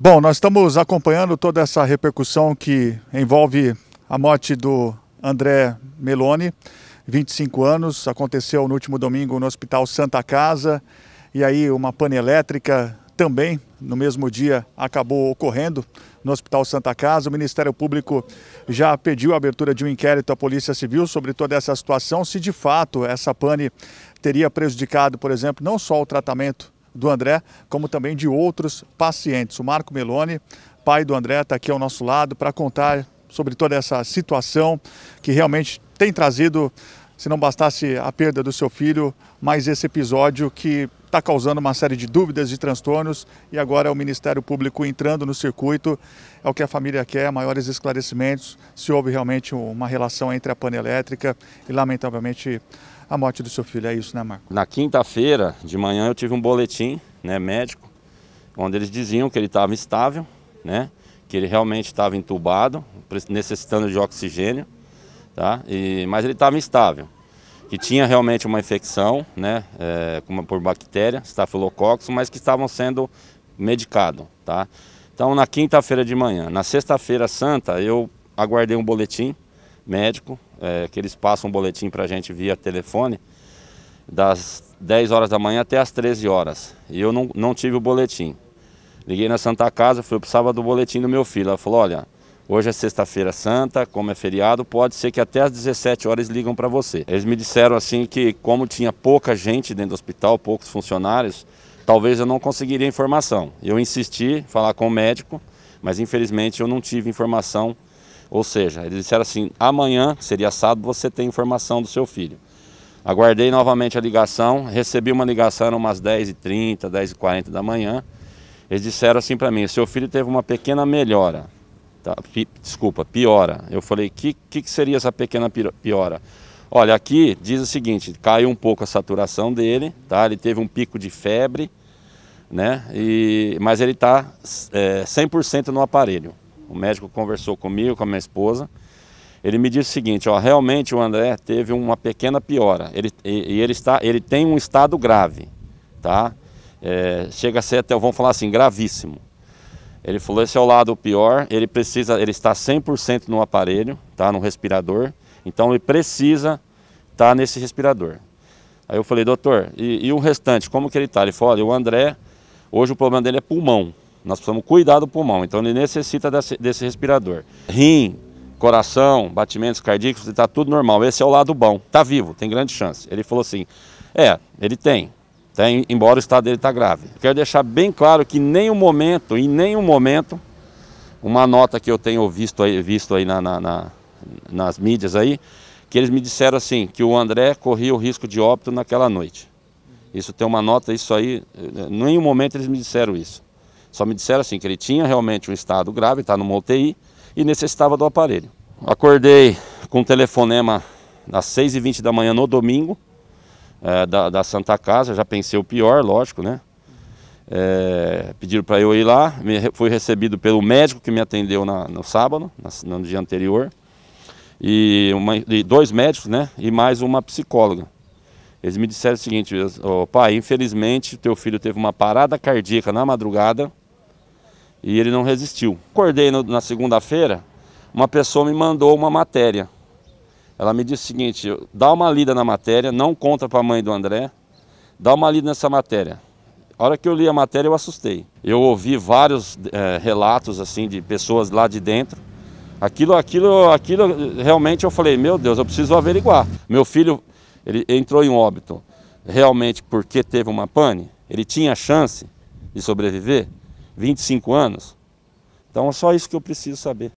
Bom, nós estamos acompanhando toda essa repercussão que envolve a morte do André Meloni, 25 anos, aconteceu no último domingo no Hospital Santa Casa, e aí uma pane elétrica também no mesmo dia acabou ocorrendo no Hospital Santa Casa. O Ministério Público já pediu a abertura de um inquérito à Polícia Civil sobre toda essa situação, se de fato essa pane teria prejudicado, por exemplo, não só o tratamento do André, como também de outros pacientes. O Marco Meloni, pai do André, está aqui ao nosso lado para contar sobre toda essa situação que realmente tem trazido, se não bastasse a perda do seu filho, mais esse episódio que está causando uma série de dúvidas e transtornos e agora é o Ministério Público entrando no circuito. É o que a família quer, maiores esclarecimentos, se houve realmente uma relação entre a pane elétrica e, lamentavelmente, a morte do seu filho. É isso, né, Marco? Na quinta-feira de manhã eu tive um boletim né, médico, onde eles diziam que ele estava estável, né, que ele realmente estava entubado, necessitando de oxigênio, tá? e, mas ele estava instável, que tinha realmente uma infecção né, é, por bactéria, estafilococcus, mas que estavam sendo medicados. Tá? Então, na quinta-feira de manhã, na sexta-feira santa, eu aguardei um boletim médico, é, que eles passam um boletim para a gente via telefone, das 10 horas da manhã até as 13 horas. E eu não, não tive o boletim. Liguei na Santa Casa, falei, eu precisava do boletim do meu filho. Ela falou, olha, hoje é sexta-feira santa, como é feriado, pode ser que até as 17 horas ligam para você. Eles me disseram assim que como tinha pouca gente dentro do hospital, poucos funcionários, talvez eu não conseguiria informação. Eu insisti, falar com o médico, mas infelizmente eu não tive informação ou seja, eles disseram assim: amanhã, seria sábado, você tem informação do seu filho. Aguardei novamente a ligação, recebi uma ligação, umas 10h30, 10h40 da manhã. Eles disseram assim para mim: seu filho teve uma pequena melhora. Tá? Pi, desculpa, piora. Eu falei: que, que, que seria essa pequena piora? Olha, aqui diz o seguinte: caiu um pouco a saturação dele, tá? ele teve um pico de febre, né? E, mas ele está é, 100% no aparelho. O médico conversou comigo, com a minha esposa. Ele me disse o seguinte, ó, realmente o André teve uma pequena piora. Ele, e, e ele, está, ele tem um estado grave, tá? É, chega a ser até, vamos falar assim, gravíssimo. Ele falou, esse é o lado pior, ele precisa, ele está 100% no aparelho, tá? No respirador. Então ele precisa estar tá nesse respirador. Aí eu falei, doutor, e, e o restante, como que ele está? Ele falou, olha, o André, hoje o problema dele é pulmão. Nós precisamos cuidar do pulmão, então ele necessita desse, desse respirador. Rim, coração, batimentos cardíacos, está tudo normal. Esse é o lado bom, está vivo, tem grande chance. Ele falou assim: é, ele tem, tem embora o estado dele está grave. Quero deixar bem claro que em nenhum momento, em nenhum momento, uma nota que eu tenho visto aí, visto aí na, na, na, nas mídias aí, que eles me disseram assim, que o André corria o risco de óbito naquela noite. Isso tem uma nota, isso aí, em eh, nenhum momento eles me disseram isso. Só me disseram assim que ele tinha realmente um estado grave, está no UTI e necessitava do aparelho. Acordei com o telefonema às 6h20 da manhã no domingo é, da, da, Santa Casa, já pensei o pior, lógico, né? É, pediram para eu ir lá, me, fui recebido pelo médico que me atendeu na, no sábado, na, no dia anterior, e, uma, e dois médicos, né? E mais uma psicóloga. Eles me disseram o seguinte, oh, pai, infelizmente teu filho teve uma parada cardíaca na madrugada e ele não resistiu. Acordei no, na segunda-feira, uma pessoa me mandou uma matéria. Ela me disse o seguinte: dá uma lida na matéria, não conta para a mãe do André, dá uma lida nessa matéria. A hora que eu li a matéria, eu assustei. Eu ouvi vários é, relatos assim de pessoas lá de dentro. Aquilo, aquilo, aquilo, realmente eu falei: meu Deus, eu preciso averiguar. Meu filho, ele entrou em óbito realmente porque teve uma pane? Ele tinha chance de sobreviver? 25 anos. Então é só isso que eu preciso saber.